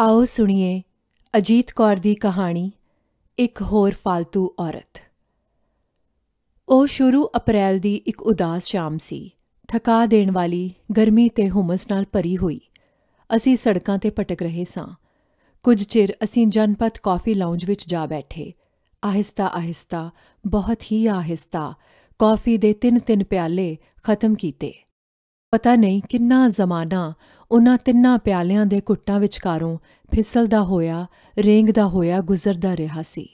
ਆਓ ਸੁਣੀਏ ਅਜੀਤ ਕੌਰ ਦੀ ਕਹਾਣੀ ਇੱਕ ਹੋਰ ਫालतू ਔਰਤ ਉਹ ਸ਼ੁਰੂ ਅਪ੍ਰੈਲ ਦੀ ਇੱਕ ਉਦਾਸ ਸ਼ਾਮ ਸੀ ਥਕਾ ਦੇਣ ਵਾਲੀ ਗਰਮੀ ਤੇ ਹਮਸ ਨਾਲ ਭਰੀ ਹੋਈ ਅਸੀਂ ਸੜਕਾਂ ਤੇ ਭਟਕ ਰਹੇ ਸਾਂ ਕੁਝ ਚਿਰ ਅਸੀਂ ਜਨਪਤ ਕਾਫੀ ਲਾਉਂਜ ਵਿੱਚ ਜਾ ਬੈਠੇ ਆਹਿਸਤਾ ਆਹਿਸਤਾ ਬਹੁਤ ਹੀ ਆਹਿਸਤਾ ਕਾਫੀ ਦੇ ਤਿੰਨ ਤਿੰਨ ਪਿਆਲੇ ਖਤਮ ਕੀਤੇ ਪਤਾ ਨਹੀਂ ਕਿੰਨਾ ਜ਼ਮਾਨਾ ਉਹਨਾਂ ਤਿੰਨਾਂ ਪਿਆਲਿਆਂ ਦੇ ਘੁੱਟਾਂ ਵਿਚਕਾਰੋਂ ਫਿਸਲਦਾ ਹੋਇਆ ਰੇਂਗਦਾ ਹੋਇਆ ਗੁਜ਼ਰਦਾ ਰਿਹਾ ਸੀ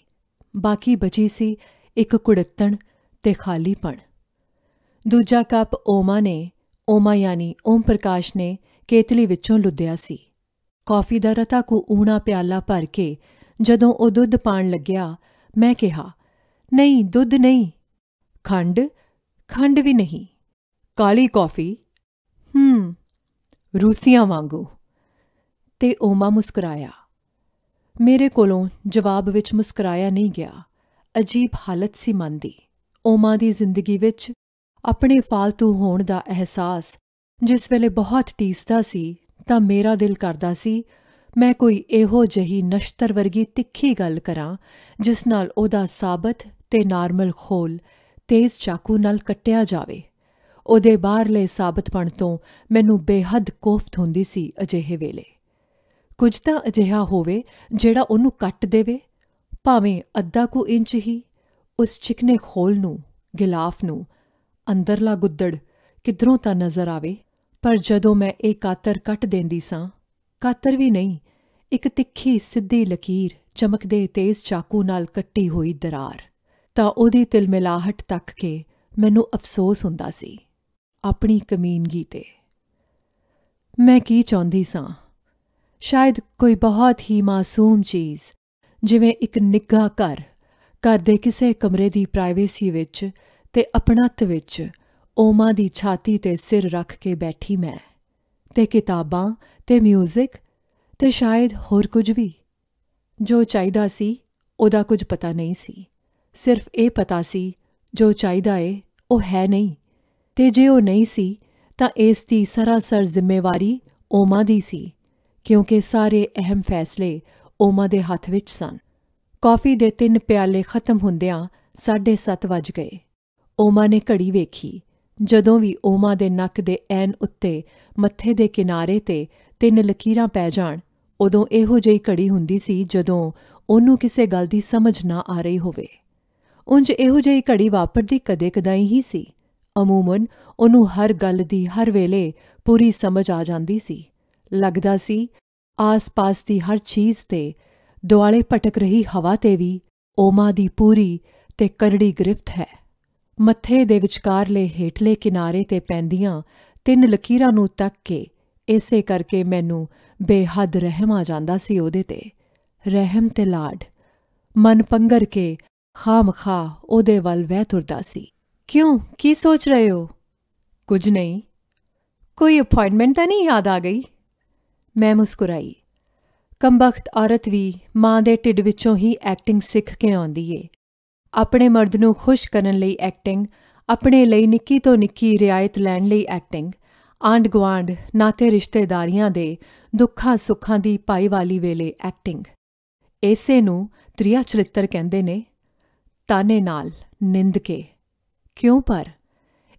ਬਾਕੀ ਬਚੀ ਸੀ ਇੱਕ ਕੁੜੱਤਣ ਤੇ ਖਾਲੀਪਣ ਦੂਜਾ ਕੱਪ ਓਮਾ ਨੇ ਓਮਾ ਯਾਨੀ ਓਮ ਪ੍ਰਕਾਸ਼ ਨੇ ਕੇਤਲੀ ਵਿੱਚੋਂ ਲੁੱਦਿਆ ਸੀ ਕਾਫੀ ਦਾ ਰਤਾ ਕੋ ਊਣਾ ਪਿਆਲਾ ਭਰ ਕੇ ਜਦੋਂ ਉਹ ਦੁੱਧ ਪਾਣ ਲੱਗਿਆ ਮੈਂ ਕਿਹਾ ਨਹੀਂ ਦੁੱਧ ਨਹੀਂ ਖੰਡ ਖੰਡ ਵੀ ਨਹੀਂ ਕਾਲੀ ਕਾਫੀ ਹੂੰ ਰੂਸੀਆਂ ਵਾਂਗੂ ਤੇ ਓਮਾ ਮੁਸਕਰਾਇਆ ਮੇਰੇ ਕੋਲੋਂ ਜਵਾਬ ਵਿੱਚ ਮੁਸਕਰਾਇਆ ਨਹੀਂ ਗਿਆ ਅਜੀਬ ਹਾਲਤ ਸੀ ਮਨ ਦੀ ਓਮਾ ਦੀ ਜ਼ਿੰਦਗੀ ਵਿੱਚ ਆਪਣੇ ਫਾਲਤੂ ਹੋਣ ਦਾ ਅਹਿਸਾਸ ਜਿਸ ਵੇਲੇ ਬਹੁਤ ਟੀਸਦਾ ਸੀ ਤਾਂ ਮੇਰਾ ਦਿਲ ਕਰਦਾ ਸੀ ਮੈਂ ਕੋਈ ਇਹੋ ਜਹੀ ਨਸ਼ਤਰ ਵਰਗੀ ਤਿੱਖੀ ਗੱਲ ਕਰਾਂ ਜਿਸ ਨਾਲ ਉਹਦਾ ਸਾਬਤ ਤੇ ਨਾਰਮਲ ਖੋਲ ਤੇਜ਼ ਚਾਕੂ ਨਾਲ ਕੱਟਿਆ ਜਾਵੇ ਉਹਦੇ ਬਾਹਰਲੇ ਸਾਬਤਪਣ ਤੋਂ ਮੈਨੂੰ ਬੇਹੱਦ ਕੋਫਤ ਹੁੰਦੀ ਸੀ ਅਜਿਹੇ ਵੇਲੇ ਕੁਝ ਤਾਂ ਅਜਿਹਾ ਹੋਵੇ ਜਿਹੜਾ ਉਹਨੂੰ ਕੱਟ ਦੇਵੇ ਭਾਵੇਂ ਅੱਧਾ ਕੁ ਇੰਚ ਹੀ ਉਸ ਚਿਕਨੇ ਖੋਲ ਨੂੰ ਗਿਲਾਫ ਨੂੰ ਅੰਦਰਲਾ ਗੁੱਦੜ ਕਿਧਰੋਂ ਤਾਂ ਨਜ਼ਰ ਆਵੇ ਪਰ ਜਦੋਂ ਮੈਂ ਇਹ ਕਾਤਰ ਕੱਟ ਦਿੰਦੀ ਸਾਂ ਕਾਤਰ ਵੀ ਨਹੀਂ ਇੱਕ ਤਿੱਖੀ ਸਿੱਧੀ ਲਕੀਰ ਚਮਕਦੇ ਤੇਜ਼ ਚਾਕੂ ਨਾਲ ਕੱਟੀ ਹੋਈ ਦਰਾਰ ਤਾਂ ਉਹਦੀ ਤਿਲਮਿਲਾਹਟ ਤੱਕ ਕੇ ਮੈਨੂੰ ਅਫਸੋਸ ਹੁੰਦਾ ਸੀ ਆਪਣੀ ਕਮੀਨਗੀ ਤੇ ਮੈਂ ਕੀ ਚਾਹੁੰਦੀ ਸਾਂ ਸ਼ਾਇਦ ਕੋਈ ਬਹੁਤ ਹੀ ਮਾਸੂਮ ਚੀਜ਼ ਜਿਵੇਂ ਇੱਕ ਨਿੱਘਾ ਘਰ ਘਰ ਦੇ ਕਿਸੇ ਕਮਰੇ ਦੀ ਪ੍ਰਾਈਵੇਸੀ ਵਿੱਚ ਤੇ ਆਪਣਤ ਵਿੱਚ ਓਮਾ ਦੀ ਛਾਤੀ ਤੇ ਸਿਰ ਰੱਖ ਕੇ ਬੈਠੀ ਮੈਂ ਤੇ ਕਿਤਾਬਾਂ ਤੇ 뮤직 ਤੇ ਸ਼ਾਇਦ ਹੋਰ ਕੁਝ ਵੀ ਜੋ ਚਾਹੀਦਾ ਸੀ ਉਹਦਾ ਕੁਝ ਪਤਾ ਨਹੀਂ ਸੀ ਸਿਰਫ ਇਹ ਪਤਾ ਸੀ ਜੋ ਚਾਹੀਦਾ ਏ ਉਹ ਹੈ ਨਹੀਂ ਤੇ ਜੇ ਉਹ ਨਹੀਂ ਸੀ ਤਾਂ ਇਸ ਦੀ ਸਰਾਸਰ ਜ਼ਿੰਮੇਵਾਰੀ ਓਮਾ ਦੀ ਸੀ ਕਿਉਂਕਿ ਸਾਰੇ ਅਹਿਮ ਫੈਸਲੇ ਓਮਾ ਦੇ ਹੱਥ ਵਿੱਚ ਸਨ ਕਾਫੀ ਦੇ ਤਿੰਨ ਪਿਆਲੇ ਖਤਮ ਹੁੰਦਿਆਂ 7:30 ਵਜ ਗਏ ਓਮਾ ਨੇ ਘੜੀ ਵੇਖੀ ਜਦੋਂ ਵੀ ਓਮਾ ਦੇ ਨੱਕ ਦੇ ਐਨ ਉੱਤੇ ਮੱਥੇ ਦੇ ਕਿਨਾਰੇ ਤੇ ਤਿੰਨ ਲਕੀਰਾਂ ਪੈ ਜਾਣ ਉਦੋਂ ਇਹੋ ਜਿਹੀ ਘੜੀ ਹੁੰਦੀ ਸੀ ਜਦੋਂ ਉਹਨੂੰ ਕਿਸੇ ਗੱਲ ਦੀ ਸਮਝ ਨਾ ਆ ਰਹੀ ਹੋਵੇ ਉੰਜ ਇਹੋ ਜਿਹੀ ਘੜੀ ਵਾਪਰਦੀ ਕਦੇ-ਕਦਾਈ ਹੀ ਸੀ ਅਮੂਮਨ ਉਹਨੂੰ ਹਰ ਗੱਲ ਦੀ ਹਰ ਵੇਲੇ ਪੂਰੀ ਸਮਝ ਆ ਜਾਂਦੀ ਸੀ ਲੱਗਦਾ ਸੀ ਆਸ-ਪਾਸ ਦੀ ਹਰ ਚੀਜ਼ ਤੇ ਦੁਆਲੇ ਭਟਕ ਰਹੀ ਹਵਾ ਤੇ ਵੀ ਓਮਾ ਦੀ ਪੂਰੀ ਤੇ ਕਰੜੀ ਗ੍ਰਿਫਤ ਹੈ ਮੱਥੇ ਦੇ ਵਿਚਕਾਰਲੇ ਹੇਠਲੇ ਕਿਨਾਰੇ ਤੇ ਪੈਂਦੀਆਂ ਤਿੰਨ ਲਕੀਰਾਂ ਨੂੰ ਤੱਕ ਕੇ ਇਸੇ ਕਰਕੇ ਮੈਨੂੰ ਬੇਹੱਦ ਰਹਿਮ ਆ ਜਾਂਦਾ ਸੀ ਉਹਦੇ ਤੇ ਰਹਿਮ ਤੇ ਲਾਡ ਮਨ ਪੰਗਰ ਕੇ ਖਾਮਖਾ ਉਹਦੇ ਵੱਲ ਵਹਿ ਤੁਰਦਾ ਸੀ ਕਿਉਂ ਕੀ ਸੋਚ ਰਹੇ ਹੋ ਕੁਝ ਨਹੀਂ ਕੋਈ ਅਪਾਇੰਟਮੈਂਟ ਤਾਂ ਨਹੀਂ ਯਾਦ ਆ ਗਈ ਮੈਂ ਮੁਸਕਰਾਈ ਕੰਬਖਤ ਔਰਤ ਵੀ ਮਾਂ ਦੇ ਢਿੱਡ ਵਿੱਚੋਂ ਹੀ ਐਕਟਿੰਗ ਸਿੱਖ ਕੇ ਆਉਂਦੀ ਏ ਆਪਣੇ ਮਰਦ ਨੂੰ ਖੁਸ਼ ਕਰਨ ਲਈ ਐਕਟਿੰਗ ਆਪਣੇ ਲਈ ਨਿੱਕੀ ਤੋਂ ਨਿੱਕੀ ਰਿਆਇਤ ਲੈਣ ਲਈ ਐਕਟਿੰਗ ਆਂਡ ਗਵਾਂਡ ਨਾਤੇ ਰਿਸ਼ਤੇਦਾਰੀਆਂ ਦੇ ਦੁੱਖਾਂ ਸੁੱਖਾਂ ਦੀ ਪਾਈ ਵਾਲੀ ਵੇਲੇ ਐਕਟਿੰਗ ਐਸੇ ਨੂੰ ਤ੍ਰਿਆ ਚਲਿੱਤਰ ਕਹਿੰਦੇ ਨੇ ਤਾਨੇ ਨਾਲ ਨਿੰਦ ਕੇ ਕਿਉਂ ਪਰ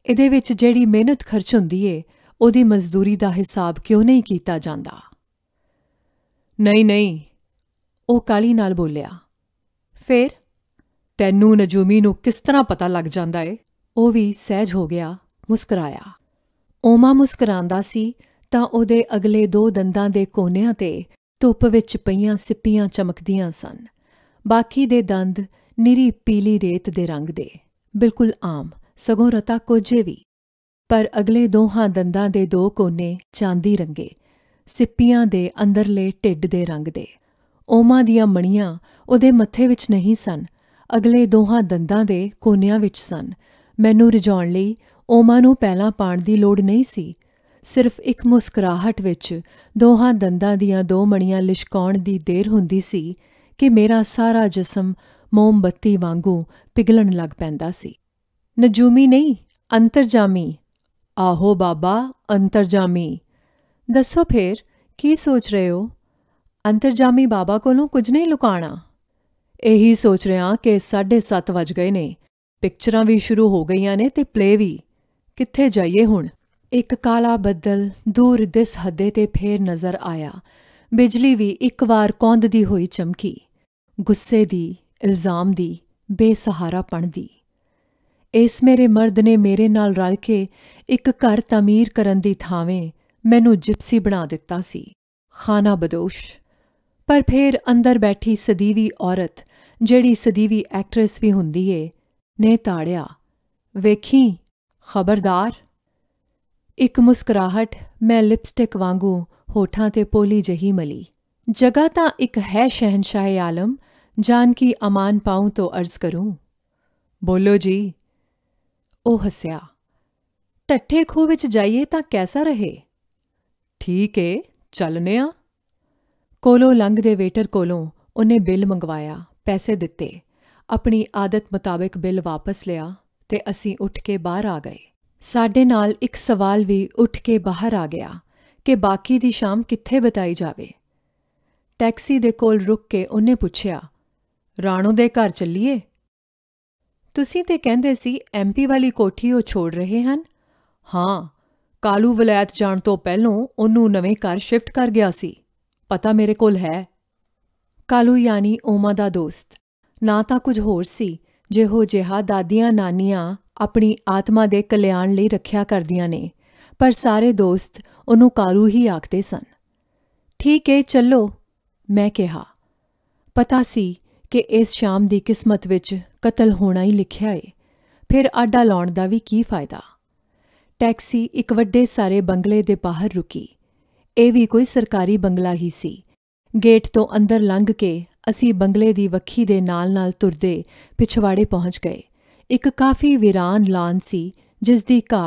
ਇਹਦੇ ਵਿੱਚ ਜਿਹੜੀ ਮਿਹਨਤ ਖਰਚ ਹੁੰਦੀ ਏ ਉਹਦੀ ਮਜ਼ਦੂਰੀ ਦਾ ਹਿਸਾਬ ਕਿਉਂ ਨਹੀਂ ਕੀਤਾ ਜਾਂਦਾ ਨਹੀਂ ਨਹੀਂ ਉਹ ਕਾਲੀ ਨਾਲ ਬੋਲਿਆ ਫੇਰ ਤੈਨੂੰ ਨਜੂਮੀ ਨੂੰ ਕਿਸ ਤਰ੍ਹਾਂ ਪਤਾ ਲੱਗ ਜਾਂਦਾ ਏ ਉਹ ਵੀ ਸਹਿਜ ਹੋ ਗਿਆ ਮੁਸਕਰਾਇਆ ਓਮਾ ਮੁਸਕਰਾਂਦਾ ਸੀ ਤਾਂ ਉਹਦੇ ਅਗਲੇ ਦੋ ਦੰਦਾਂ ਦੇ ਕੋਨਿਆਂ ਤੇ ਧੁੱਪ ਵਿੱਚ ਪਈਆਂ ਸਿੱਪੀਆਂ ਚਮਕਦੀਆਂ ਸਨ ਬਾਕੀ ਦੇ ਦੰਦ ਨਿਰੀ ਪੀਲੀ ਰੇਤ ਦੇ ਰੰਗ ਦੇ ਬਿਲਕੁਲ ਆਮ ਸਗੋਂ ਰਤਾ ਕੋਜੇ ਵੀ ਪਰ ਅਗਲੇ ਦੋਹਾਂ ਦੰਦਾਂ ਦੇ ਦੋ ਕੋਨੇ ਚਾਂਦੀ ਰੰਗੇ ਸਿੱਪੀਆਂ ਦੇ ਅੰਦਰਲੇ ਢਿੱਡ ਦੇ ਰੰਗ ਦੇ ਓਮਾ ਦੀਆਂ ਮਣੀਆਂ ਉਹਦੇ ਮੱਥੇ ਵਿੱਚ ਨਹੀਂ ਸਨ ਅਗਲੇ ਦੋਹਾਂ ਦੰਦਾਂ ਦੇ ਕੋਨਿਆਂ ਵਿੱਚ ਸਨ ਮੈਨੂੰ ਰਜਾਉਣ ਲਈ ਓਮਾ ਨੂੰ ਪਹਿਲਾਂ ਪਾਣ ਦੀ ਲੋੜ ਨਹੀਂ ਸੀ ਸਿਰਫ ਇੱਕ ਮੁਸਕਰਾਹਟ ਵਿੱਚ ਦੋਹਾਂ ਦੰਦਾਂ ਦੀਆਂ ਦੋ ਮਣੀਆਂ ਲਿਸ਼ਕਾਉਣ ਦੀ ਦੇਰ ਹੁੰਦੀ ਸੀ ਕਿ ਮੇਰਾ ਸਾਰਾ ਜਿਸਮ ਮੋਮਬੱਤੀ ਵਾਂਗੂ ਪਿਗਲਣ ਲੱਗ ਪੈਂਦਾ ਸੀ ਨਜੂਮੀ ਨਹੀਂ ਅੰਤਰਜਾਮੀ ਆਹੋ ਬਾਬਾ ਅੰਤਰਜਾਮੀ ਦੱਸੋ ਫੇਰ ਕੀ ਸੋਚ ਰਹੇ ਹੋ ਅੰਤਰਜਾਮੀ ਬਾਬਾ ਕੋਲੋਂ ਕੁਝ ਨਹੀਂ ਲੁਕਾਣਾ ਇਹੀ ਸੋਚ ਰਿਆਂ ਕਿ 7:30 ਵਜ ਗਏ ਨੇ ਪਿਕਚਰਾਂ ਵੀ ਸ਼ੁਰੂ ਹੋ ਗਈਆਂ ਨੇ ਤੇ ਪਲੇ ਵੀ ਕਿੱਥੇ ਜਾਈਏ ਹੁਣ ਇੱਕ ਕਾਲਾ ਬੱਦਲ ਦੂਰ ਦਿਸ ਹੱਦੇ ਤੇ ਫੇਰ ਨਜ਼ਰ ਆਇਆ ਬਿਜਲੀ ਵੀ ਇੱਕ ਵਾਰ ਕੌਂਦਦੀ ਹੋਈ ਚਮਕੀ ਗੁੱਸੇ ਦੀ ਇਲਜ਼ਾਮ ਦੀ ਬੇਸਹਾਰਾਪਣ ਦੀ ਇਸ ਮੇਰੇ ਮਰਦ ਨੇ ਮੇਰੇ ਨਾਲ ਰਲ ਕੇ ਇੱਕ ਘਰ ਤਾਮੀਰ ਕਰਨ ਦੀ ਥਾਵੇਂ ਮੈਨੂੰ ਜਿਪਸੀ ਬਣਾ ਦਿੱਤਾ ਸੀ ਖਾਨਾ ਬਦੋਸ਼ ਪਰ ਫਿਰ ਅੰਦਰ ਬੈਠੀ ਸਦੀਵੀ ਔਰਤ ਜਿਹੜੀ ਸਦੀਵੀ ਐਕਟਰੈਸ ਵੀ ਹੁੰਦੀ ਏ ਨੇ ਤਾੜਿਆ ਵੇਖੀ ਖਬਰਦਾਰ ਇੱਕ ਮੁਸਕਰਾਹਟ ਮੈਂ ਲਿਪਸਟਿਕ ਵਾਂਗੂ ਹੋਠਾਂ ਤੇ ਪੋਲੀ ਜਹੀ ਮਲੀ ਜਗਾ ਤਾਂ ਇੱਕ ਹੈ ਸ਼ਹਿਨशाह ਆਲਮ ਜਾਨ ਕੀ ਅਮਾਨ ਪਾਉਂ ਤੋ ਅਰਜ਼ ਕਰੂੰ ਬੋਲੋ ਜੀ ਉਹ ਹੱਸਿਆ ਟੱਠੇ ਖੂ ਵਿੱਚ ਜਾਈਏ ਤਾਂ ਕੈਸਾ ਰਹੇ ਠੀਕ ਏ ਚੱਲਨੇ ਆ ਕੋਲੋਂ ਲੰਗ ਦੇ ਵੇਟਰ ਕੋਲੋਂ ਉਹਨੇ ਬਿੱਲ ਮੰਗਵਾਇਆ ਪੈਸੇ ਦਿੱਤੇ ਆਪਣੀ ਆਦਤ ਮੁਤਾਬਕ ਬਿੱਲ ਵਾਪਸ ਲਿਆ ਤੇ ਅਸੀਂ ਉੱਠ ਕੇ ਬਾਹਰ ਆ ਗਏ ਸਾਡੇ ਨਾਲ ਇੱਕ ਸਵਾਲ ਵੀ ਉੱਠ ਕੇ ਬਾਹਰ ਆ ਗਿਆ ਕਿ ਬਾਕੀ ਦੀ ਸ਼ਾਮ ਕਿੱਥੇ ਬਤਾਈ ਜਾਵੇ ਟੈਕਸੀ ਦੇ ਕੋਲ ਰੁੱਕ ਕੇ ਉਹਨੇ ਪੁੱਛਿਆ ਰਾਣੋ ਦੇ ਘਰ ਚੱਲੀਏ ਤੁਸੀਂ ਤੇ ਕਹਿੰਦੇ ਸੀ ਐਮਪੀ ਵਾਲੀ ਕੋਠੀ ਉਹ ਛੋੜ ਰਹੇ ਹਨ ਹਾਂ ਕਾਲੂ ਵਲਾਇਤ ਜਾਣ ਤੋਂ ਪਹਿਲਾਂ ਉਹਨੂੰ ਨਵੇਂ ਘਰ ਸ਼ਿਫਟ ਕਰ ਗਿਆ ਸੀ ਪਤਾ ਮੇਰੇ ਕੋਲ ਹੈ ਕਾਲੂ ਯਾਨੀ ਓਮਾ ਦਾ ਦੋਸਤ ਨਾ ਤਾਂ ਕੁਝ ਹੋਰ ਸੀ ਜਿਹੋ ਜਿਹਾ ਦਾਦੀਆਂ ਨਾਨੀਆਂ ਆਪਣੀ ਆਤਮਾ ਦੇ ਕਲਿਆਣ ਲਈ ਰੱਖਿਆ ਕਰਦੀਆਂ ਨੇ ਪਰ ਸਾਰੇ ਦੋਸਤ ਉਹਨੂੰ ਕਾਲੂ ਹੀ ਆਖਦੇ ਸਨ ਠੀਕ ਹੈ ਚੱਲੋ ਮੈਂ ਕਿਹਾ ਪਤਾ ਸੀ ਕਿ ਇਸ ਸ਼ਾਮ ਦੀ ਕਿਸਮਤ ਵਿੱਚ ਕਤਲ ਹੋਣਾ ਹੀ ਲਿਖਿਆ ਏ ਫਿਰ ਆਡਾ ਲਾਉਣ ਦਾ ਵੀ ਕੀ ਫਾਇਦਾ ਟੈਕਸੀ ਇੱਕ ਵੱਡੇ ਸਾਰੇ ਬੰਗਲੇ ਦੇ ਬਾਹਰ ਰੁਕੀ ਇਹ ਵੀ ਕੋਈ ਸਰਕਾਰੀ ਬੰਗਲਾ ਹੀ ਸੀ ਗੇਟ ਤੋਂ ਅੰਦਰ ਲੰਘ ਕੇ ਅਸੀਂ ਬੰਗਲੇ ਦੀ ਵੱਖੀ ਦੇ ਨਾਲ-ਨਾਲ ਤੁਰਦੇ ਪਿਛਵਾੜੇ ਪਹੁੰਚ ਗਏ ਇੱਕ ਕਾਫੀ ਵਿਰਾਨ ਲਾਂਸੀ ਸੀ ਜਿਸ ਦੀ ਕਾ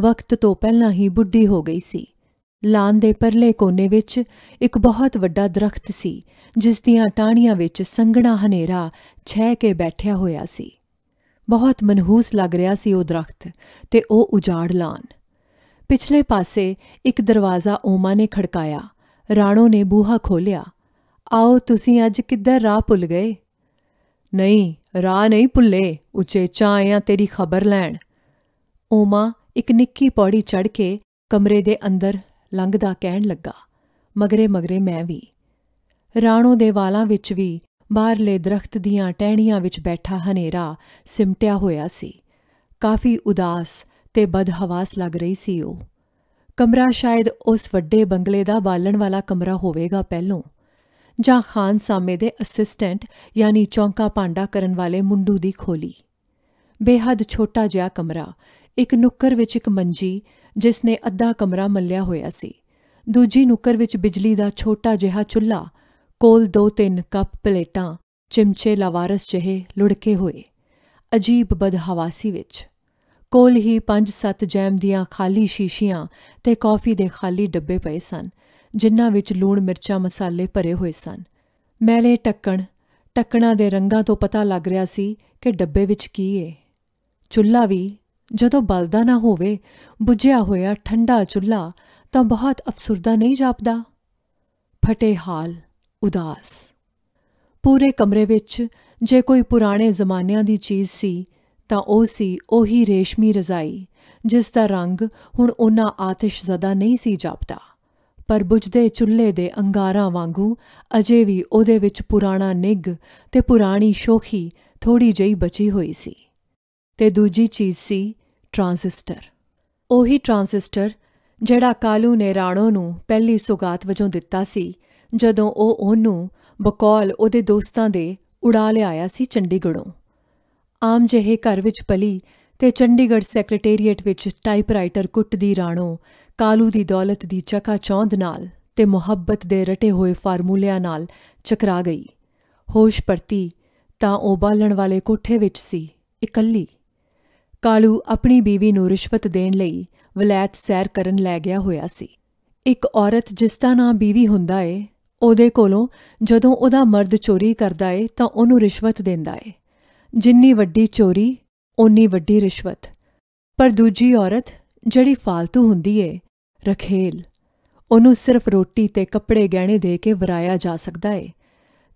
ਵਕਤ ਤੋਂ ਪਹਿਲਾਂ ਹੀ ਬੁੱਢੀ ਹੋ ਗਈ ਸੀ ਲਾਨ ਦੇ ਪਰਲੇ ਕੋਨੇ ਵਿੱਚ ਇੱਕ ਬਹੁਤ ਵੱਡਾ ਦਰਖਤ ਸੀ ਜਿਸ ਦੀਆਂ ਟਾਹਣੀਆਂ ਵਿੱਚ ਸੰਘਣਾ ਹਨੇਰਾ ਛੈ ਕੇ ਬੈਠਿਆ ਹੋਇਆ ਸੀ ਬਹੁਤ ਮਨਹੂਸ ਲੱਗ ਰਿਹਾ ਸੀ ਉਹ ਦਰਖਤ ਤੇ ਉਹ ਉਜਾੜ ਲਾਨ ਪਿਛਲੇ ਪਾਸੇ ਇੱਕ ਦਰਵਾਜ਼ਾ ਓਮਾ ਨੇ ਖੜਕਾਇਆ ਰਾਣੋ ਨੇ ਬੂਹਾ ਖੋਲਿਆ ਆਓ ਤੁਸੀਂ ਅੱਜ ਕਿੱਧਰ ਰਾਹ ਭੁੱਲ ਗਏ ਨਹੀਂ ਰਾਹ ਨਹੀਂ ਭੁੱਲੇ ਉੱਚੇ ਚਾਇਆ ਤੇਰੀ ਖਬਰ ਲੈਣ ਓਮਾ ਇੱਕ ਨਿੱਕੀ ਪੌੜੀ ਚੜ ਕੇ ਕਮਰੇ ਦੇ ਅੰਦਰ ਲੰਘਦਾ ਕਹਿਣ ਲੱਗਾ ਮਗਰੇ ਮਗਰੇ ਮੈਂ ਵੀ ਰਾਣੋ ਦੇ ਵਾਲਾਂ ਵਿੱਚ ਵੀ ਬਾਹਰਲੇ ਦਰਖਤ ਦੀਆਂ ਟਹਿਣੀਆਂ ਵਿੱਚ ਬੈਠਾ ਹਨੇਰਾ ਸਿਮਟਿਆ ਹੋਇਆ ਸੀ ਕਾਫੀ ਉਦਾਸ ਤੇ ਬਦਹਵਾਸ ਲੱਗ ਰਹੀ ਸੀ ਉਹ ਕਮਰਾ ਸ਼ਾਇਦ ਉਸ ਵੱਡੇ ਬੰਗਲੇ ਦਾ ਬਾਲਣ ਵਾਲਾ ਕਮਰਾ ਹੋਵੇਗਾ ਪਹਿਲੋਂ ਜਾਂ ਖਾਨ ਸਾਮੇ ਦੇ ਅਸਿਸਟੈਂਟ ਯਾਨੀ ਚੌਂਕਾ ਪਾਂਡਾ ਕਰਨ ਵਾਲੇ ਮੁੰਡੂ ਦੀ ਖੋਲੀ ਬੇਹੱਦ ਛੋਟਾ ਜਿਹਾ ਕਮਰਾ ਇੱਕ ਨੁੱਕਰ ਵਿੱਚ ਇੱਕ ਮੰਜੀ ਜਿਸ ਨੇ ਅੱਧਾ ਕਮਰਾ ਮੱਲਿਆ ਹੋਇਆ ਸੀ ਦੂਜੀ ਨੁੱਕਰ ਵਿੱਚ ਬਿਜਲੀ ਦਾ ਛੋਟਾ ਜਿਹਾ ਚੁੱਲ੍ਹਾ ਕੋਲ ਦੋ ਤਿੰਨ ਕੱਪ ਪਲੇਟਾਂ ਚਿਮਚੇ ਲਾਵਾਰਸ ਜਿਹੇ ਲੁੜਕੇ ਹੋਏ ਅਜੀਬ ਬਦਹਵਾਸੀ ਵਿੱਚ ਕੋਲ ਹੀ 5-7 ਜੈਮ ਦੀਆਂ ਖਾਲੀ ਸ਼ੀਸ਼ੀਆਂ ਤੇ ਕਾਫੀ ਦੇ ਖਾਲੀ ਡੱਬੇ ਪਏ ਸਨ ਜਿਨ੍ਹਾਂ ਵਿੱਚ ਲੂਣ ਮਿਰਚਾਂ ਮਸਾਲੇ ਭਰੇ ਹੋਏ ਸਨ ਮੈਲੇ ਟੱਕਣ ਟੱਕਣਾ ਦੇ ਰੰਗਾਂ ਤੋਂ ਪਤਾ ਲੱਗ ਰਿਹਾ ਸੀ ਕਿ ਡੱਬੇ ਵਿੱਚ ਕੀ ਏ ਚੁੱਲ੍ਹਾ ਵੀ ਜਦੋਂ ਬਲਦਾ ਨਾ ਹੋਵੇ ਬੁਝਿਆ ਹੋਇਆ ਠੰਡਾ ਚੁੱਲ੍ਹਾ ਤਾਂ ਬਹੁਤ ਅਫਸੁਰਦਾ ਨਹੀਂ ਜਾਪਦਾ ਫਟੇ ਹਾਲ ਉਦਾਸ ਪੂਰੇ ਕਮਰੇ ਵਿੱਚ ਜੇ ਕੋਈ ਪੁਰਾਣੇ ਜ਼ਮਾਨਿਆਂ ਦੀ ਚੀਜ਼ ਸੀ ਤਾਂ ਉਹ ਸੀ ਉਹੀ ਰੇਸ਼ਮੀ ਰਜ਼ਾਈ ਜਿਸ ਦਾ ਰੰਗ ਹੁਣ ਉਹਨਾਂ ਆਤਿਸ਼ਜ਼ਦਾ ਨਹੀਂ ਸੀ ਜਾਪਦਾ ਪਰ ਬੁਝਦੇ ਚੁੱਲ੍ਹੇ ਦੇ ਅੰਗਾਰਾਂ ਵਾਂਗੂ ਅਜੇ ਵੀ ਉਹਦੇ ਵਿੱਚ ਪੁਰਾਣਾ ਨਿੱਗ ਤੇ ਪੁਰਾਣੀ ਸ਼ੋਖੀ ਥੋੜੀ ਜਿਹੀ ਬਚੀ ਹੋਈ ਸੀ ਤੇ ਦੂਜੀ ਚੀਜ਼ ਸੀ ਟ੍ਰਾਂਜ਼ਿਸਟਰ ਉਹੀ ਟ੍ਰਾਂਜ਼ਿਸਟਰ ਜਿਹੜਾ ਕਾਲੂ ਨੇ ਰਾਣੋ ਨੂੰ ਪਹਿਲੀ ਸੁਗਾਤ ਵਜੋਂ ਦਿੱਤਾ ਸੀ ਜਦੋਂ ਉਹ ਉਹਨੂੰ ਬਕੌਲ ਉਹਦੇ ਦੋਸਤਾਂ ਦੇ ਉਡਾ ਲਿਆਇਆ ਸੀ ਚੰਡੀਗੜ੍ਹੋਂ ਆਮ ਜਿਹੇ ਘਰ ਵਿੱਚ ਪਲੀ ਤੇ ਚੰਡੀਗੜ੍ਹ ਸੈਕਟਰੀਏਟ ਵਿੱਚ ਟਾਈਪਰਾਈਟਰ ਕੁੱਟਦੀ ਰਾਣੋ ਕਾਲੂ ਦੀ ਦੌਲਤ ਦੀ ਚਕਾ ਚੌਂਦ ਨਾਲ ਤੇ ਮੁਹੱਬਤ ਦੇ ਰਟੇ ਹੋਏ ਫਾਰਮੂਲਿਆਂ ਨਾਲ ਚਕਰਾ ਗਈ ਹੋਸ਼ ਪਰਤੀ ਤਾਂ ਉਹ ਬਾਲਣ ਵਾਲੇ ਕੋਠੇ ਵਿੱਚ ਸੀ ਇਕੱਲੀ ਕਾਲੂ ਆਪਣੀ ਬੀਵੀ ਨੂੰ ਰਿਸ਼ਵਤ ਦੇਣ ਲਈ ਵਲੈਤ ਸੈਰ ਕਰਨ ਲੈ ਗਿਆ ਹੋਇਆ ਸੀ ਇੱਕ ਔਰਤ ਜਿਸ ਦਾ ਨਾਂ ਬੀਵੀ ਹੁੰਦਾ ਏ ਉਹਦੇ ਕੋਲੋਂ ਜਦੋਂ ਉਹਦਾ ਮਰਦ ਚੋਰੀ ਕਰਦਾ ਏ ਤਾਂ ਉਹਨੂੰ ਰਿਸ਼ਵਤ ਦਿੰਦਾ ਏ ਜਿੰਨੀ ਵੱਡੀ ਚੋਰੀ ਓਨੀ ਵੱਡੀ ਰਿਸ਼ਵਤ ਪਰ ਦੂਜੀ ਔਰਤ ਜਿਹੜੀ ਫਾਲਤੂ ਹੁੰਦੀ ਏ ਰਖੇਲ ਉਹਨੂੰ ਸਿਰਫ ਰੋਟੀ ਤੇ ਕੱਪੜੇ ਗਹਿਣੇ ਦੇ ਕੇ ਵਰਾਇਆ ਜਾ ਸਕਦਾ ਏ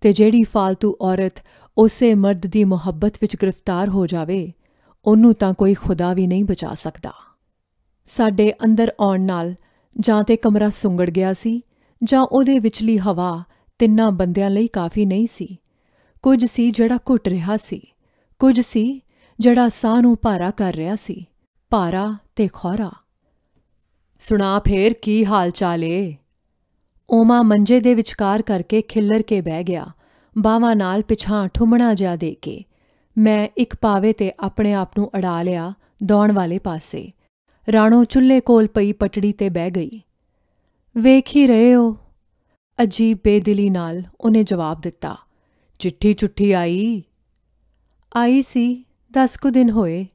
ਤੇ ਜਿਹੜੀ ਫਾਲਤੂ ਔਰਤ ਉਸੇ ਮਰਦ ਦੀ ਮੁਹੱਬਤ ਵਿੱਚ ਗ੍ਰਿਫਤਾਰ ਹੋ ਜਾਵੇ ਉਹਨੂੰ ਤਾਂ ਕੋਈ ਖੁਦਾ ਵੀ ਨਹੀਂ ਬਚਾ ਸਕਦਾ ਸਾਡੇ ਅੰਦਰ ਆਉਣ ਨਾਲ ਜਾਂ ਤੇ ਕਮਰਾ ਸੁੰਗੜ ਗਿਆ ਸੀ ਜਾਂ ਉਹਦੇ ਵਿਚਲੀ ਹਵਾ ਤਿੰਨਾਂ ਬੰਦਿਆਂ ਲਈ ਕਾਫੀ ਨਹੀਂ ਸੀ ਕੁਝ ਸੀ ਜਿਹੜਾ ਘੁੱਟ ਰਿਹਾ ਸੀ ਕੁਝ ਸੀ ਜਿਹੜਾ ਸਾਹ ਨੂੰ ਭਾਰਾ ਕਰ ਰਿਹਾ ਸੀ ਭਾਰਾ ਤੇ ਖੋਰਾ ਸੁਣਾ ਫੇਰ ਕੀ ਹਾਲ ਚਾਲ ਏ ਓਮਾ ਮੰਜੇ ਦੇ ਵਿਚਕਾਰ ਕਰਕੇ ਖਿੱਲਰ ਕੇ ਬਹਿ ਗਿਆ ਬਾਵਾ ਨਾਲ ਪਿਛਾਂ ਠੁਮਣਾ ਜਾ ਦੇ ਕੇ ਮੈਂ ਇੱਕ ਪਾਵੇ ਤੇ ਆਪਣੇ ਆਪ ਨੂੰ ਅੜਾ ਲਿਆ ਦੌਣ ਵਾਲੇ ਪਾਸੇ ਰਾਣੋ ਚੁੱਲ੍ਹੇ ਕੋਲ ਪਈ ਪਟੜੀ ਤੇ ਬਹਿ ਗਈ ਵੇਖ ਹੀ ਰਹੇ ਹੋ ਅਜੀਬ ਬੇਦਿਲੀ ਨਾਲ ਉਹਨੇ ਜਵਾਬ ਦਿੱਤਾ ਚਿੱਠੀ ਚੁੱਠੀ ਆਈ ਆਈ ਸੀ 10 ਕੁ ਦਿਨ ਹੋਏ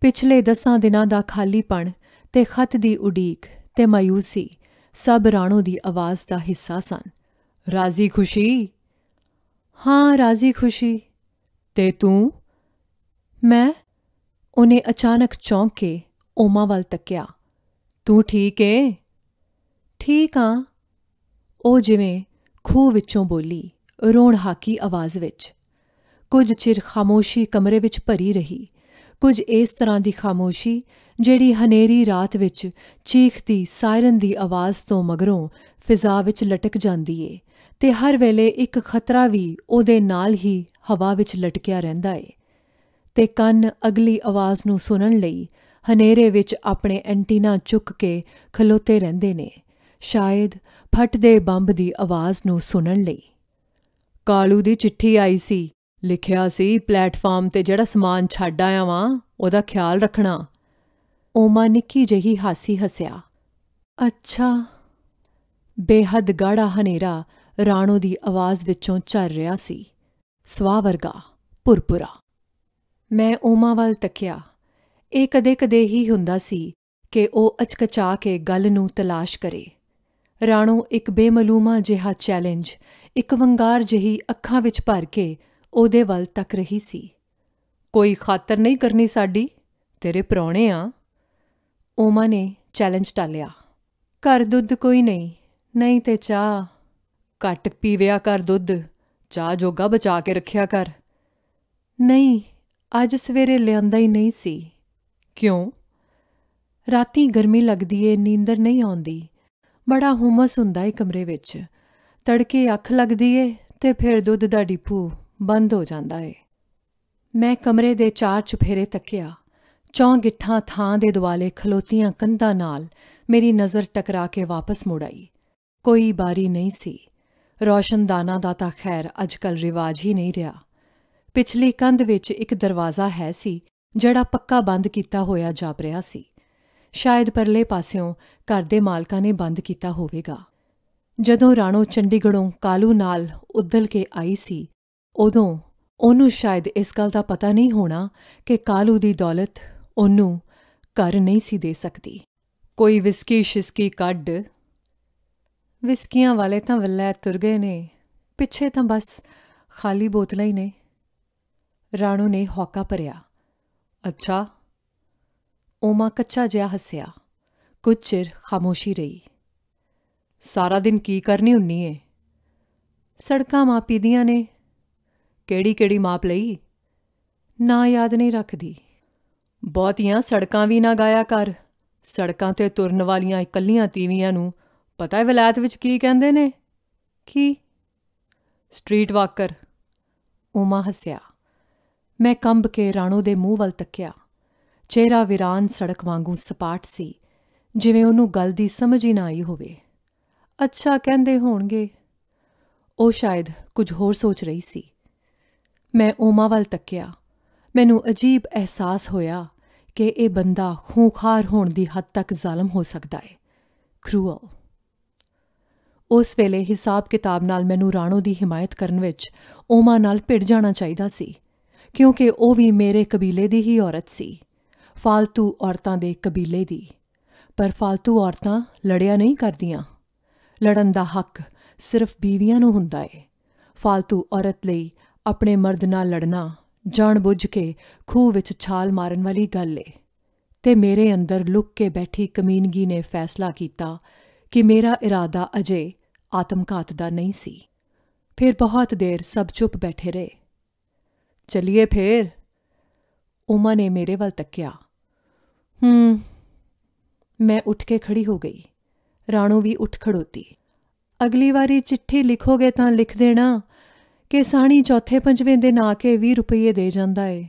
ਪਿਛਲੇ 10 ਦਿਨਾਂ ਦਾ ਖਾਲੀਪਣ ਤੇ ਖਤ ਦੀ ਉਡੀਕ ਤੇ ਮਾਇੂਸੀ ਸਭ ਰਾਣੋ ਦੀ ਆਵਾਜ਼ ਦਾ ਹਿੱਸਾ ਸਨ ਰਾਜ਼ੀ ਖੁਸ਼ੀ ਹਾਂ ਰਾਜ਼ੀ ਖੁਸ਼ੀ ਤੇ ਤੂੰ ਮੈਂ ਉਹਨੇ ਅਚਾਨਕ ਚੌਂਕ ਕੇ ਓਮਾ ਵੱਲ ਤੱਕਿਆ ਤੂੰ ਠੀਕ ਏ ਠੀਕ ਆ ਉਹ ਜਿਵੇਂ ਖੂਹ ਵਿੱਚੋਂ ਬੋਲੀ ਰੋਣ ਹਾਕੀ ਆਵਾਜ਼ ਵਿੱਚ ਕੁਝ ਚਿਰ ਖਾਮੋਸ਼ੀ ਕਮਰੇ ਵਿੱਚ ਭਰੀ ਰਹੀ ਕੁਝ ਇਸ ਤਰ੍ਹਾਂ ਦੀ ਖਾਮੋਸ਼ੀ ਜਿਹੜੀ ਹਨੇਰੀ ਰਾਤ ਵਿੱਚ ਚੀਖਦੀ ਸਾਇਰਨ ਦੀ ਆਵਾਜ਼ ਤੋਂ ਮਗਰੋਂ ਫਿਜ਼ਾ ਵਿੱਚ ਲਟਕ ਜਾਂਦੀ ਏ ਤੇ ਹਰ ਵੇਲੇ ਇੱਕ ਖਤਰਾ ਵੀ ਉਹਦੇ ਨਾਲ ਹੀ ਹਵਾ ਵਿੱਚ ਲਟਕਿਆ ਰਹਿੰਦਾ ਏ ਤੇ ਕੰਨ ਅਗਲੀ ਆਵਾਜ਼ ਨੂੰ ਸੁਣਨ ਲਈ ਹਨੇਰੇ ਵਿੱਚ ਆਪਣੇ ਐਂਟੀਨਾ ਚੁੱਕ ਕੇ ਖਲੋਤੇ ਰਹਿੰਦੇ ਨੇ ਸ਼ਾਇਦ ਫਟਦੇ ਬੰਬ ਦੀ ਆਵਾਜ਼ ਨੂੰ ਸੁਣਨ ਲਈ ਕਾਲੂ ਦੀ ਚਿੱਠੀ ਆਈ ਸੀ ਲਿਖਿਆ ਸੀ ਪਲੇਟਫਾਰਮ ਤੇ ਜਿਹੜਾ ਸਮਾਨ ਛੱਡ ਆਇਆ ਵਾਂ ਉਹਦਾ ਖਿਆਲ ਰੱਖਣਾ ਓਮਾ ਨਿੱਕੀ ਜਹੀ ਹਾਸੀ ਹਸਿਆ ਅੱਛਾ ਬੇਹੱਦ ਗਾੜਾ ਹਨੇਰਾ ਰਾਣੋ ਦੀ ਆਵਾਜ਼ ਵਿੱਚੋਂ ਚੱਲ ਰਿਹਾ ਸੀ ਸਵਾ ਵਰਗਾ ਪੁਰਪੁਰਾ ਮੈਂ ਓਮਾ ਵੱਲ ਤੱਕਿਆ ਇਹ ਕਦੇ-ਕਦੇ ਹੀ ਹੁੰਦਾ ਸੀ ਕਿ ਉਹ ਅਚਕਚਾ ਕੇ ਗੱਲ ਨੂੰ ਤਲਾਸ਼ ਕਰੇ ਰਾਣੋ ਇੱਕ ਬੇਮਲੂਮਾ ਜਿਹਾ ਚੈਲੰਜ ਇੱਕ ਵੰਗਾਰ ਜਹੀ ਅੱਖਾਂ ਵਿੱਚ ਭਰ ਕੇ ਉਹਦੇ ਵੱਲ ਤੱਕ ਰਹੀ ਸੀ ਕੋਈ ਖਾਤਰ ਨਹੀਂ ਕਰਨੀ ਸਾਡੀ ਤੇਰੇ ਪ੍ਰਾਣੇ ਆ ਓਮਾ ਨੇ ਚੈਲੰਜ ਟਾਲਿਆ ਘਰ ਦੁੱਧ ਕੋਈ ਨਹੀਂ ਨਹੀਂ ਤੇ ਚਾਹ ਘੱਟ ਪੀਵਿਆ ਕਰ ਦੁੱਧ ਚਾਹ ਜੋਗਾ ਬਚਾ ਕੇ ਰੱਖਿਆ ਕਰ ਨਹੀਂ ਅੱਜ ਸਵੇਰੇ ਲਿਆਂਦਾ ਹੀ ਨਹੀਂ ਸੀ ਕਿਉਂ ਰਾਤੀ ਗਰਮੀ ਲੱਗਦੀ ਏ ਨੀਂਦਰ ਨਹੀਂ ਆਉਂਦੀ ਬੜਾ ਹਮਸ ਹੁੰਦਾ ਏ ਕਮਰੇ ਵਿੱਚ ਤੜਕੇ ਅੱਖ ਲੱਗਦੀ ਏ ਤੇ ਫਿਰ ਦੁੱਧ ਦਾ ਡਿਪੂ ਬੰਦ ਹੋ ਜਾਂਦਾ ਏ ਮੈਂ ਕਮਰੇ ਦੇ ਚਾਰ ਚੁਫੇਰੇ ਤੱਕਿਆ ਚੌਂ ਗਿੱਠਾਂ ਥਾਂ ਦੇ ਦਿਵਾਲੇ ਖਲੋਤੀਆਂ ਕੰਧਾਂ ਨਾਲ ਮੇਰੀ ਨਜ਼ਰ ਟਕਰਾ ਕੇ ਵਾਪਸ ਮੁੜਾਈ ਕੋਈ ਬਾਰੀ ਨਹੀਂ ਸੀ ਰੋਸ਼ਨਦਾਨਾਂ ਦਾ ਤਾਂ ਖੈਰ ਅੱਜਕੱਲ ਰਿਵਾਜ ਹੀ ਨਹੀਂ ਰਿਹਾ ਪਿਛਲੀ ਕੰਧ ਵਿੱਚ ਇੱਕ ਦਰਵਾਜ਼ਾ ਹੈ ਸੀ ਜਿਹੜਾ ਪੱਕਾ ਬੰਦ ਕੀਤਾ ਹੋਇਆ ਜਾਪ ਰਿਹਾ ਸੀ ਸ਼ਾਇਦ ਪਰਲੇ ਪਾਸਿਓਂ ਘਰ ਦੇ ਮਾਲਕਾਂ ਨੇ ਬੰਦ ਕੀਤਾ ਹੋਵੇਗਾ ਜਦੋਂ ਰਾਣੋ ਚੰਡੀਗੜੋਂ ਕਾਲੂ ਨਾਲ ਉੱਦਲ ਕੇ ਆਈ ਸੀ ਉਦੋਂ ਉਹਨੂੰ ਸ਼ਾਇਦ ਇਸ ਗੱਲ ਦਾ ਪਤਾ ਨਹੀਂ ਹੋਣਾ ਕਿ ਕਾਲੂ ਦੀ ਦੌਲਤ ਉਹਨੂੰ ਕਰ ਨਹੀਂ ਸੀ ਦੇ ਸਕਦੀ ਕੋਈ ਵਿਸਕੀ ਸ਼ਿਸਕੀ ਕੱਢ ਵਿਸਕੀਆਂ ਵਾਲੇ ਤਾਂ ਵੱਲੇ ਤੁਰ ਗਏ ਨੇ ਪਿੱਛੇ ਤਾਂ ਬਸ ਖਾਲੀ ਬੋਤਲਾਂ ਹੀ ਨੇ ਰਾਣੂ ਨੇ ਹੌਕਾ ਭਰਿਆ ਅੱਛਾ ਓਮਾ ਕੱਚਾ ਜਿਹਾ ਹੱਸਿਆ ਕੁਝ ਚਿਰ ਖਾਮੋਸ਼ੀ ਰਹੀ ਸਾਰਾ ਦਿਨ ਕੀ ਕਰਨੀ ਹੁੰਨੀ ਏ ਸੜਕਾਂ ਦੀਆਂ ਨੇ ਕਿਹੜੀ ਕਿਹੜੀ ਮਾਪ ਲਈ ਨਾ ਯਾਦ ਨਹੀਂ ਰੱਖਦੀ ਬਹੁਤੀਆਂ ਸੜਕਾਂ ਵੀ ਨਾ ਗਾਇਆ ਕਰ ਸੜਕਾਂ ਤੇ ਤੁਰਨ ਵਾਲੀਆਂ ਇਕੱਲੀਆਂ ਤੀਵੀਆਂ ਨੂੰ ਪਤਾ ਹੈ ਵਿਲਾਇਤ ਵਿੱਚ ਕੀ ਕਹਿੰਦੇ ਨੇ ਕੀ ਸਟਰੀਟ ਵਾਕਰ ਉਮਾ ਹੱਸਿਆ ਮੈਂ ਕੰਬ ਕੇ ਰਾਣੋ ਦੇ ਮੂੰਹ ਵੱਲ ਤੱਕਿਆ ਚਿਹਰਾ ਵਿਰਾਨ ਸੜਕ ਵਾਂਗੂ ਸਪਾਟ ਸੀ ਜਿਵੇਂ ਉਹਨੂੰ ਗੱਲ ਦੀ ਸਮਝ ਹੀ ਨਾ ਆਈ ਹੋਵੇ ਅੱਛਾ ਕਹਿੰਦੇ ਹੋਣਗੇ ਉਹ ਸ਼ਾਇਦ ਕੁਝ ਹੋਰ ਸੋਚ ਰਹੀ ਸੀ ਮੈਂ ਓਮਾ ਵੱਲ ਤੱਕਿਆ ਮੈਨੂੰ ਅਜੀਬ ਅਹਿਸਾਸ ਹੋਇਆ ਕਿ ਇਹ ਬੰਦਾ ਖੂਖਾਰ ਹੋਣ ਦੀ ਹੱਦ ਤੱਕ ਜ਼ਾਲਮ ਹੋ ਸਕਦਾ ਹੈ ਕਰੂਅਲ ਉਸ ਵੇਲੇ ਹਿਸਾਬ-ਕਿਤਾਬ ਨਾਲ ਮੈਨੂੰ ਰਾਣੋ ਦੀ ਹਮਾਇਤ ਕਰਨ ਵਿੱਚ ਓਮਾ ਨਾਲ ਭਿੜ ਜਾਣਾ ਚਾਹੀਦਾ ਸੀ ਕਿਉਂਕਿ ਉਹ ਵੀ ਮੇਰੇ ਕਬੀਲੇ ਦੀ ਹੀ ਔਰਤ ਸੀ ਫਾਲਤੂ ਔਰਤਾਂ ਦੇ ਕਬੀਲੇ ਦੀ ਪਰ ਫਾਲਤੂ ਔਰਤਾਂ ਲੜਿਆ ਨਹੀਂ ਕਰਦੀਆਂ ਲੜਨ ਦਾ ਹੱਕ ਸਿਰਫ ਬੀਵੀਆਂ ਨੂੰ ਹੁੰਦਾ ਏ ਫਾਲਤੂ ਔਰਤ ਲਈ ਆਪਣੇ ਮਰਦ ਨਾਲ ਲੜਨਾ ਜਾਣਬੁੱਝ ਕੇ ਖੂਹ ਵਿੱਚ ਛਾਲ ਮਾਰਨ ਵਾਲੀ ਗੱਲ ਏ ਤੇ ਮੇਰੇ ਅੰਦਰ ਲੁੱਕ ਕੇ ਬੈਠੀ ਕਮੀਨਗੀ ਨੇ ਫੈਸਲਾ ਕੀਤਾ ਕਿ ਮੇਰਾ ਇਰਾਦਾ ਅਜੇ ਆਤਮਘਾਤ ਦਾ ਨਹੀਂ ਸੀ ਫਿਰ ਬਹੁਤ ਦੇਰ ਸਭ ਚੁੱਪ ਬੈਠੇ ਰਹੇ ਚਲਿਏ ਫਿਰ ਉਮਾ ਨੇ ਮੇਰੇ ਵੱਲ ਤੱਕਿਆ ਹੂੰ ਮੈਂ ਉੱਠ ਕੇ ਖੜੀ ਹੋ ਗਈ ਰਾਣੋ ਵੀ ਉੱਠ ਖੜੋਤੀ ਅਗਲੀ ਵਾਰੀ ਚਿੱਠੀ ਲਿਖੋਗੇ ਤਾਂ ਲਿਖ ਦੇਣਾ ਕਿ ਸਾਣੀ ਚੌਥੇ ਪੰਜਵੇਂ ਦੇ ਨਾਂ ਕੇ 20 ਰੁਪਏ ਦੇ ਜਾਂਦਾ ਏ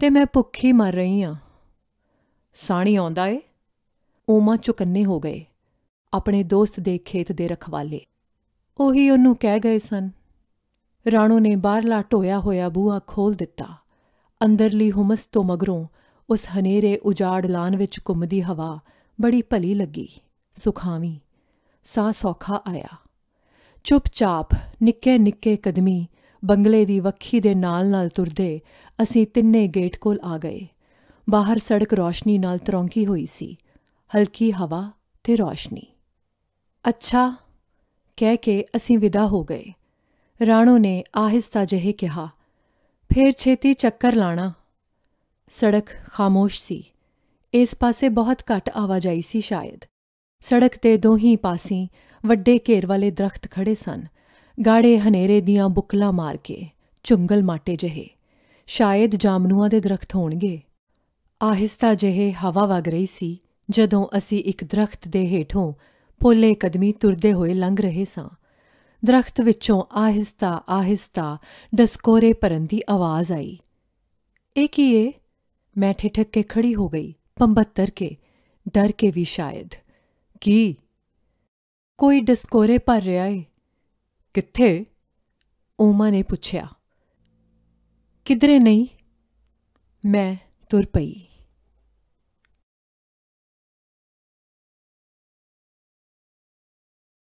ਤੇ ਮੈਂ ਭੁੱਖੀ ਮਰ ਰਹੀ ਆ ਸਾਣੀ ਆਉਂਦਾ ਏ ਉਮਾ ਚੁਕੰਨੇ ਹੋ ਗਏ ਆਪਣੇ ਦੋਸਤ ਦੇ ਖੇਤ ਦੇ ਰਖਵਾਲੇ ਉਹੀ ਉਹਨੂੰ ਕਹਿ ਗਏ ਸਨ ਰਾਣੋ ਨੇ ਬਾਹਰਲਾ ਟੋਇਆ ਹੋਇਆ ਬੂਹਾ ਖੋਲ ਦਿੱਤਾ ਅੰਦਰਲੀ ਹਮਸ ਤੋਂ ਮਗਰੋਂ ਉਸ ਹਨੇਰੇ ਉਜਾੜ ਲਾਨ ਵਿੱਚ ਘੁੰਮਦੀ ਹਵਾ ਬੜੀ ਭਲੀ ਲੱਗੀ ਸੁਖਾਵੀ ਸਾਹ ਸੌਖਾ ਆਇਆ ਚੁੱਪਚਾਪ ਨਿੱਕੇ ਨਿੱਕੇ ਕਦਮੀ ਬੰਗਲੇ ਦੀ ਵੱਖੀ ਦੇ ਨਾਲ-ਨਾਲ ਤੁਰਦੇ ਅਸੀਂ ਤਿੰਨੇ ਗੇਟ ਕੋਲ ਆ ਗਏ ਬਾਹਰ ਸੜਕ ਰੋਸ਼ਨੀ ਨਾਲ ਤਰੌਂਕੀ ਹੋਈ ਸੀ ਹਲਕੀ ਹਵਾ ਤੇ ਰੋਸ਼ਨੀ ਅੱਛਾ ਕਹਿ ਕੇ ਅਸੀਂ ਵਿਦਾ ਹੋ ਗਏ ਰਾਣੋ ਨੇ ਆਹਿਸਤਾ ਜਿਹੇ ਕਿਹਾ ਫੇਰ ਛੇਤੀ ਚੱਕਰ ਲਾਣਾ ਸੜਕ ਖਾਮੋਸ਼ ਸੀ ਇਸ ਪਾਸੇ ਬਹੁਤ ਘੱਟ ਆਵਾਜਾਈ ਸੀ ਸ਼ਾਇਦ ਸੜਕ ਤੇ ਦੋਹੀ ਪਾਸੇ ਵੱਡੇ ਘੇਰ ਵਾਲੇ ਦਰਖਤ ਖੜੇ ਸਨ ਗਾੜੇ ਹਨੇਰੇ ਦੀਆਂ ਬੁਕਲਾ ਮਾਰ ਕੇ ਚੁੰਗਲ ਮਾਟੇ ਜਿਹੇ ਸ਼ਾਇਦ ਜਾਮਨੂਆਂ ਦੇ ਦਰਖਤ ਹੋਣਗੇ ਆਹਿਸਤਾ ਜਿਹੇ ਹਵਾ ਵਗ ਰਹੀ ਸੀ ਜਦੋਂ ਅਸੀਂ ਇੱਕ ਦਰਖਤ ਦੇ ਹੇਠੋਂ ਪੋਲੇ ਕਦਮੀ ਤੁਰਦੇ ਹੋਏ ਲੰਘ ਰਹੇ ਸਾਂ ਦਰਖਤ ਵਿੱਚੋਂ ਆਹਿਸਤਾ ਆਹਿਸਤਾ ਡਸਕੋਰੇ ਭਰਨ ਦੀ ਆਵਾਜ਼ ਆਈ ਇਹ ਕੀ ਏ ਮੈਂ ਠਿਠਕ ਕੇ ਖੜੀ ਹੋ ਗਈ ਪੰਬੱਤਰ ਕੇ ਡਰ ਕੇ ਵੀ ਸ਼ਾਇਦ ਕੀ ਕੋਈ ਡਸਕੋਰੇ ਭਰ ਰਿਹਾ ਏ ਕਿੱਥੇ ਓਮਾ ਨੇ ਪੁੱਛਿਆ ਕਿਧਰੇ ਨਹੀਂ ਮੈਂ ਤੁਰ ਪਈ